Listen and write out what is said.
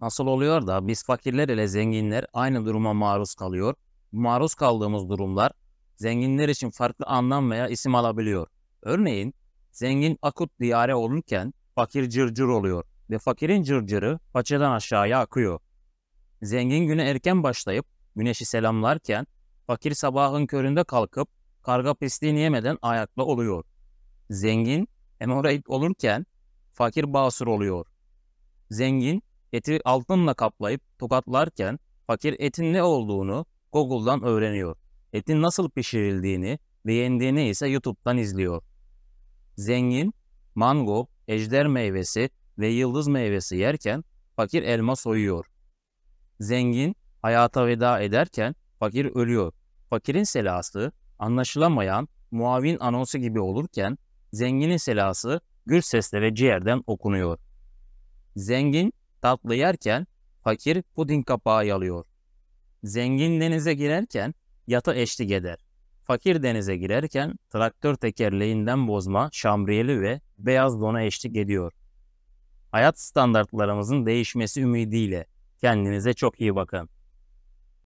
Nasıl oluyor da biz fakirler ile zenginler aynı duruma maruz kalıyor. Maruz kaldığımız durumlar zenginler için farklı anlam veya isim alabiliyor. Örneğin zengin akut diyare olurken fakir cırcır oluyor ve fakirin cırcırı paçadan aşağıya akıyor. Zengin güne erken başlayıp güneşi selamlarken fakir sabahın köründe kalkıp karga pisliğini yemeden ayakta oluyor. Zengin hemoroid olurken fakir basur oluyor. Zengin eti altınla kaplayıp tokatlarken fakir etin ne olduğunu Google'dan öğreniyor. Etin nasıl pişirildiğini ve yendiğini ise YouTube'dan izliyor. Zengin, mango, ejder meyvesi ve yıldız meyvesi yerken fakir elma soyuyor. Zengin hayata veda ederken fakir ölüyor. Fakirin selası anlaşılamayan muavin anonsu gibi olurken zenginin selası gül ve ciğerden okunuyor. Zengin Tatlı yerken fakir puding kapağı yalıyor. Zengin denize girerken yata eşlik eder. Fakir denize girerken traktör tekerleğinden bozma, şamriyeli ve beyaz dona eşlik ediyor. Hayat standartlarımızın değişmesi ümidiyle kendinize çok iyi bakın.